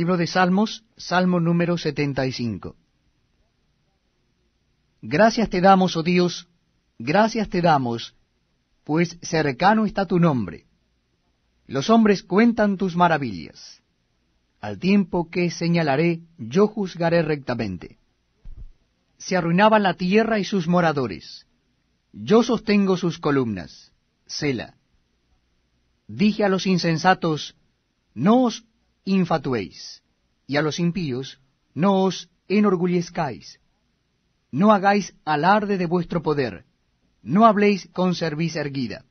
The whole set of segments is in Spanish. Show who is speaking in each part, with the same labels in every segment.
Speaker 1: Libro de Salmos, Salmo número 75. Gracias te damos, oh Dios, gracias te damos, pues cercano está tu nombre. Los hombres cuentan tus maravillas. Al tiempo que señalaré, yo juzgaré rectamente. Se arruinaba la tierra y sus moradores. Yo sostengo sus columnas. Sela. Dije a los insensatos, no os infatuéis, y a los impíos no os enorgullezcáis. No hagáis alarde de vuestro poder, no habléis con cerviz erguida.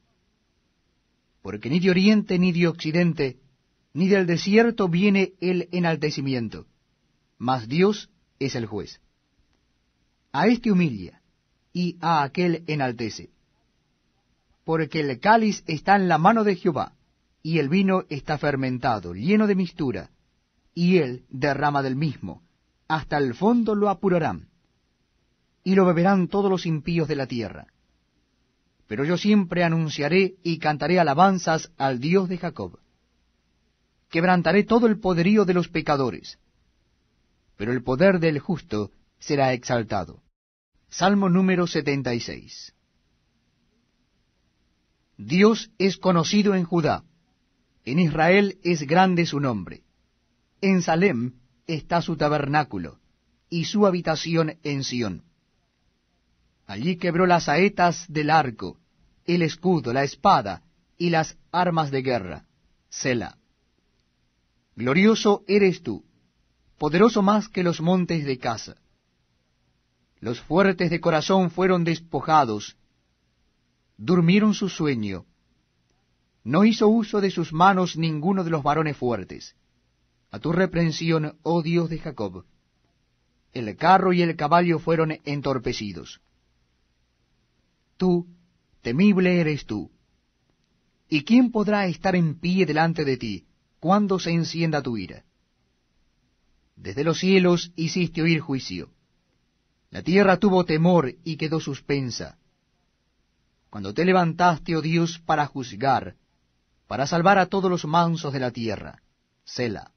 Speaker 1: Porque ni de oriente ni de occidente, ni del desierto viene el enaltecimiento, mas Dios es el juez. A este humilla, y a aquel enaltece. Porque el cáliz está en la mano de Jehová, y el vino está fermentado, lleno de mistura, y él derrama del mismo, hasta el fondo lo apurarán, y lo beberán todos los impíos de la tierra. Pero yo siempre anunciaré y cantaré alabanzas al Dios de Jacob. Quebrantaré todo el poderío de los pecadores, pero el poder del justo será exaltado. Salmo número 76. Dios es conocido en Judá en Israel es grande su nombre. En Salem está su tabernáculo, y su habitación en Sión. Allí quebró las saetas del arco, el escudo, la espada y las armas de guerra. selah. Glorioso eres tú, poderoso más que los montes de casa. Los fuertes de corazón fueron despojados, durmieron su sueño, no hizo uso de sus manos ninguno de los varones fuertes. A tu reprensión, oh Dios de Jacob, el carro y el caballo fueron entorpecidos. Tú, temible eres tú. ¿Y quién podrá estar en pie delante de ti cuando se encienda tu ira? Desde los cielos hiciste oír juicio. La tierra tuvo temor y quedó suspensa. Cuando te levantaste, oh Dios, para juzgar, para salvar a todos los mansos de la tierra. Sela.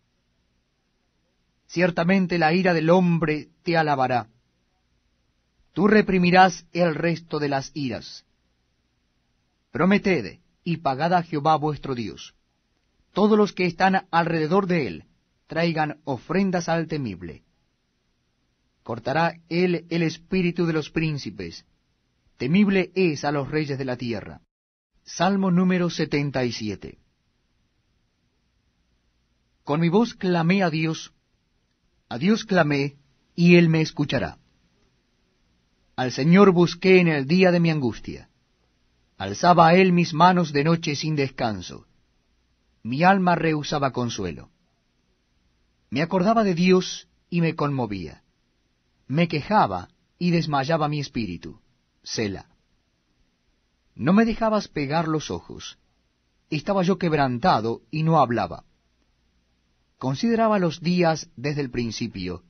Speaker 1: Ciertamente la ira del hombre te alabará. Tú reprimirás el resto de las iras. Prometed y pagad a Jehová vuestro Dios. Todos los que están alrededor de él traigan ofrendas al temible. Cortará él el espíritu de los príncipes. Temible es a los reyes de la tierra. Salmo número 77 Con mi voz clamé a Dios, a Dios clamé, y Él me escuchará. Al Señor busqué en el día de mi angustia. Alzaba a Él mis manos de noche sin descanso. Mi alma rehusaba consuelo. Me acordaba de Dios y me conmovía. Me quejaba y desmayaba mi espíritu. Selah. No me dejabas pegar los ojos. Estaba yo quebrantado y no hablaba. Consideraba los días desde el principio,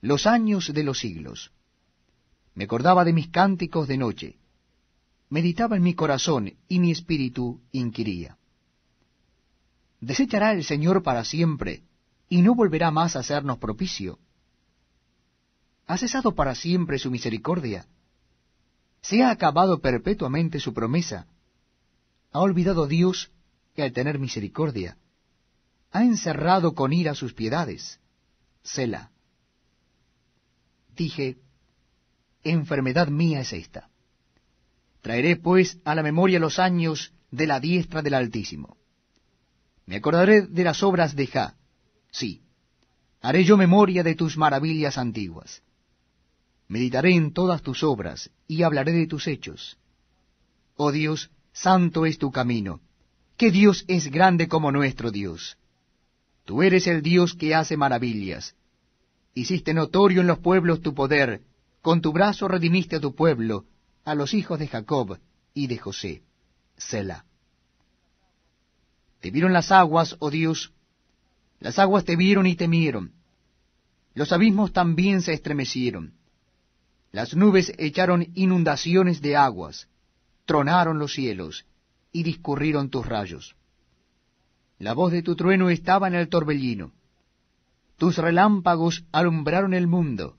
Speaker 1: los años de los siglos. Me acordaba de mis cánticos de noche. Meditaba en mi corazón y mi espíritu inquiría. Desechará el Señor para siempre y no volverá más a hacernos propicio. ¿Ha cesado para siempre su misericordia? se ha acabado perpetuamente su promesa. Ha olvidado Dios que, al tener misericordia. Ha encerrado con ira sus piedades. Selah. Dije, enfermedad mía es esta. Traeré pues a la memoria los años de la diestra del Altísimo. Me acordaré de las obras de Ja. Sí, haré yo memoria de tus maravillas antiguas. Meditaré en todas tus obras y hablaré de tus hechos. Oh Dios, santo es tu camino. ¿Qué Dios es grande como nuestro Dios? Tú eres el Dios que hace maravillas. Hiciste notorio en los pueblos tu poder, con tu brazo redimiste a tu pueblo, a los hijos de Jacob y de José. Selah. Te vieron las aguas, oh Dios, las aguas te vieron y temieron. Los abismos también se estremecieron. Las nubes echaron inundaciones de aguas, tronaron los cielos, y discurrieron tus rayos. La voz de tu trueno estaba en el torbellino. Tus relámpagos alumbraron el mundo,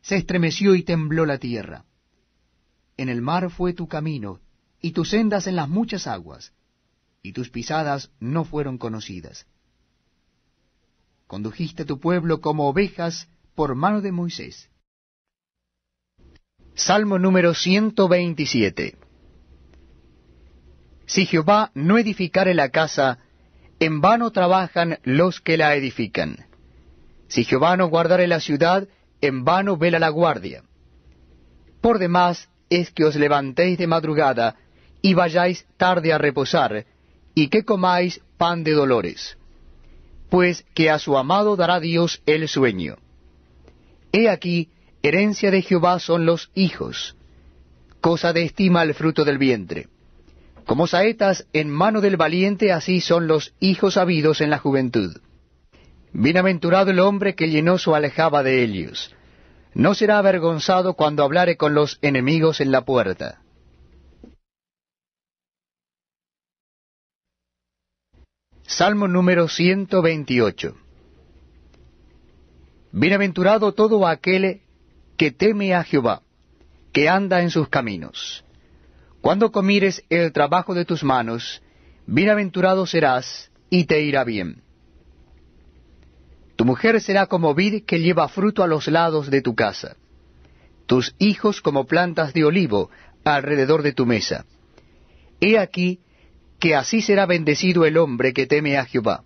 Speaker 1: se estremeció y tembló la tierra. En el mar fue tu camino, y tus sendas en las muchas aguas, y tus pisadas no fueron conocidas. Condujiste tu pueblo como ovejas por mano de Moisés Salmo número 127. Si Jehová no edificare la casa, en vano trabajan los que la edifican. Si Jehová no guardare la ciudad, en vano vela la guardia. Por demás es que os levantéis de madrugada y vayáis tarde a reposar, y que comáis pan de dolores. Pues que a su amado dará Dios el sueño. He aquí Herencia de Jehová son los hijos, cosa de estima el fruto del vientre. Como saetas en mano del valiente, así son los hijos habidos en la juventud. Bienaventurado el hombre que llenó su alejaba de ellos. No será avergonzado cuando hablare con los enemigos en la puerta. Salmo número 128. Bienaventurado todo aquel que teme a Jehová, que anda en sus caminos. Cuando comires el trabajo de tus manos, bienaventurado serás y te irá bien. Tu mujer será como vid que lleva fruto a los lados de tu casa, tus hijos como plantas de olivo alrededor de tu mesa. He aquí que así será bendecido el hombre que teme a Jehová.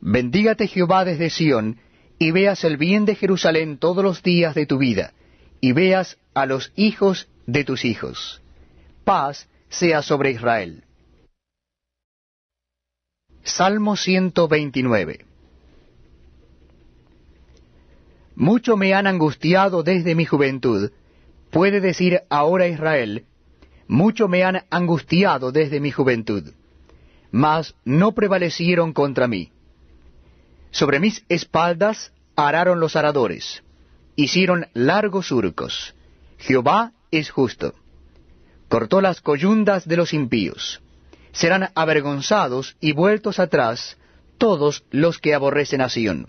Speaker 1: Bendígate Jehová desde Sión, y veas el bien de Jerusalén todos los días de tu vida, y veas a los hijos de tus hijos. Paz sea sobre Israel. Salmo 129 Mucho me han angustiado desde mi juventud, puede decir ahora Israel, mucho me han angustiado desde mi juventud, mas no prevalecieron contra mí. Sobre mis espaldas araron los aradores, hicieron largos surcos. Jehová es justo. Cortó las coyundas de los impíos. Serán avergonzados y vueltos atrás todos los que aborrecen a Sión.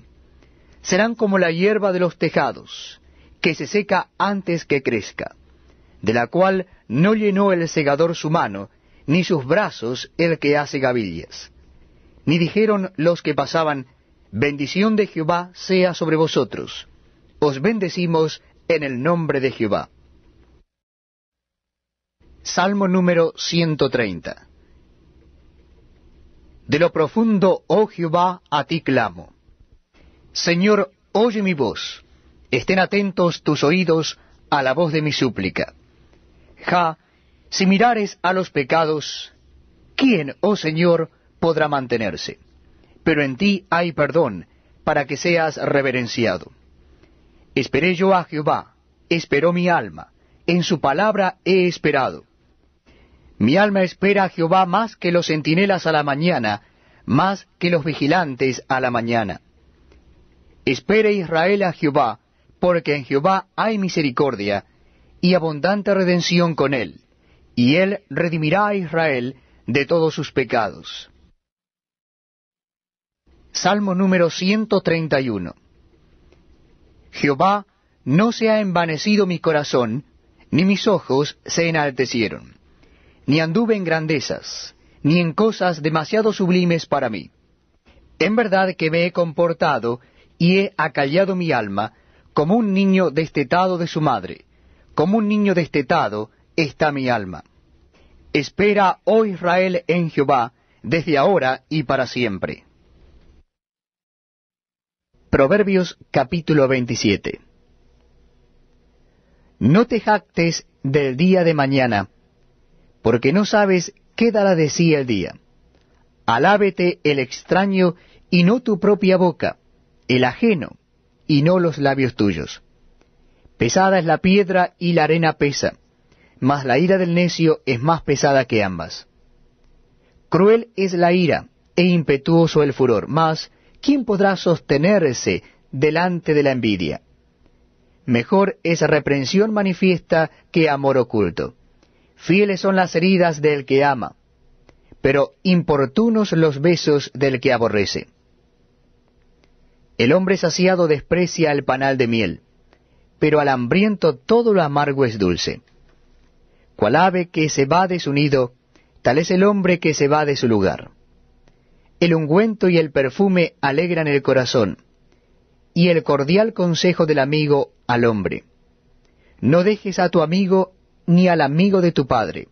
Speaker 1: Serán como la hierba de los tejados, que se seca antes que crezca, de la cual no llenó el segador su mano, ni sus brazos el que hace gavillas. Ni dijeron los que pasaban, Bendición de Jehová sea sobre vosotros. Os bendecimos en el nombre de Jehová. Salmo número 130. De lo profundo, oh Jehová, a ti clamo. Señor, oye mi voz. Estén atentos tus oídos a la voz de mi súplica. Ja, si mirares a los pecados, ¿quién, oh Señor, podrá mantenerse? pero en ti hay perdón, para que seas reverenciado. Esperé yo a Jehová, esperó mi alma, en su palabra he esperado. Mi alma espera a Jehová más que los centinelas a la mañana, más que los vigilantes a la mañana. Espere Israel a Jehová, porque en Jehová hay misericordia y abundante redención con él, y él redimirá a Israel de todos sus pecados. Salmo número 131. Jehová, no se ha envanecido mi corazón, ni mis ojos se enaltecieron, ni anduve en grandezas, ni en cosas demasiado sublimes para mí. En verdad que me he comportado y he acallado mi alma como un niño destetado de su madre, como un niño destetado está mi alma. Espera, oh Israel, en Jehová, desde ahora y para siempre. Proverbios capítulo 27. No te jactes del día de mañana, porque no sabes qué dará de sí el día. Alábete el extraño y no tu propia boca, el ajeno y no los labios tuyos. Pesada es la piedra y la arena pesa, mas la ira del necio es más pesada que ambas. Cruel es la ira e impetuoso el furor, mas ¿quién podrá sostenerse delante de la envidia? Mejor es reprensión manifiesta que amor oculto. Fieles son las heridas del que ama, pero importunos los besos del que aborrece. El hombre saciado desprecia el panal de miel, pero al hambriento todo lo amargo es dulce. Cual ave que se va de su nido, tal es el hombre que se va de su lugar. El ungüento y el perfume alegran el corazón, y el cordial consejo del amigo al hombre. No dejes a tu amigo ni al amigo de tu padre,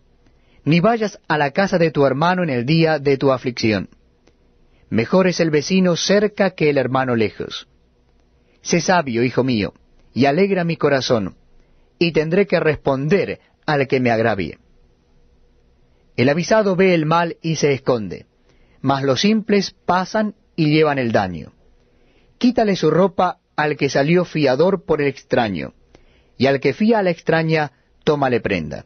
Speaker 1: ni vayas a la casa de tu hermano en el día de tu aflicción. Mejor es el vecino cerca que el hermano lejos. Sé sabio, hijo mío, y alegra mi corazón, y tendré que responder al que me agravie. El avisado ve el mal y se esconde mas los simples pasan y llevan el daño. Quítale su ropa al que salió fiador por el extraño, y al que fía a la extraña, tómale prenda.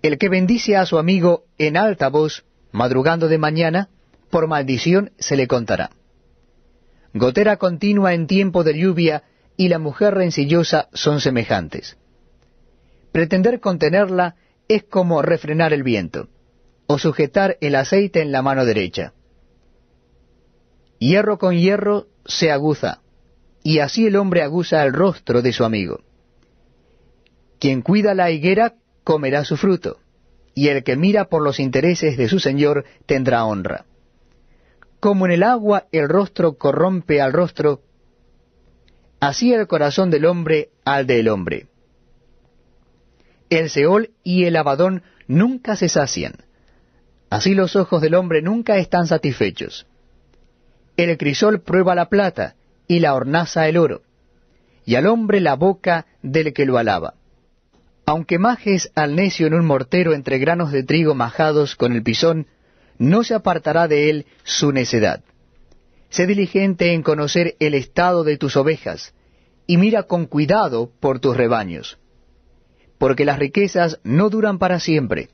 Speaker 1: El que bendice a su amigo en alta voz, madrugando de mañana, por maldición se le contará. Gotera continua en tiempo de lluvia y la mujer rencillosa son semejantes. Pretender contenerla es como refrenar el viento o sujetar el aceite en la mano derecha. Hierro con hierro se aguza, y así el hombre aguza el rostro de su amigo. Quien cuida la higuera comerá su fruto, y el que mira por los intereses de su Señor tendrá honra. Como en el agua el rostro corrompe al rostro, así el corazón del hombre al del hombre. El Seol y el Abadón nunca se sacian, Así los ojos del hombre nunca están satisfechos. El crisol prueba la plata y la hornaza el oro, y al hombre la boca del que lo alaba. Aunque majes al necio en un mortero entre granos de trigo majados con el pisón, no se apartará de él su necedad. Sé diligente en conocer el estado de tus ovejas, y mira con cuidado por tus rebaños, porque las riquezas no duran para siempre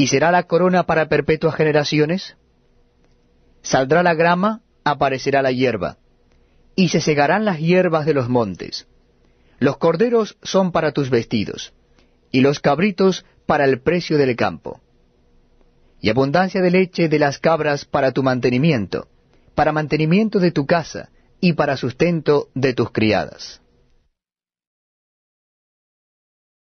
Speaker 1: y será la corona para perpetuas generaciones? Saldrá la grama, aparecerá la hierba, y se segarán las hierbas de los montes. Los corderos son para tus vestidos, y los cabritos para el precio del campo. Y abundancia de leche de las cabras para tu mantenimiento, para mantenimiento de tu casa, y para sustento de tus criadas.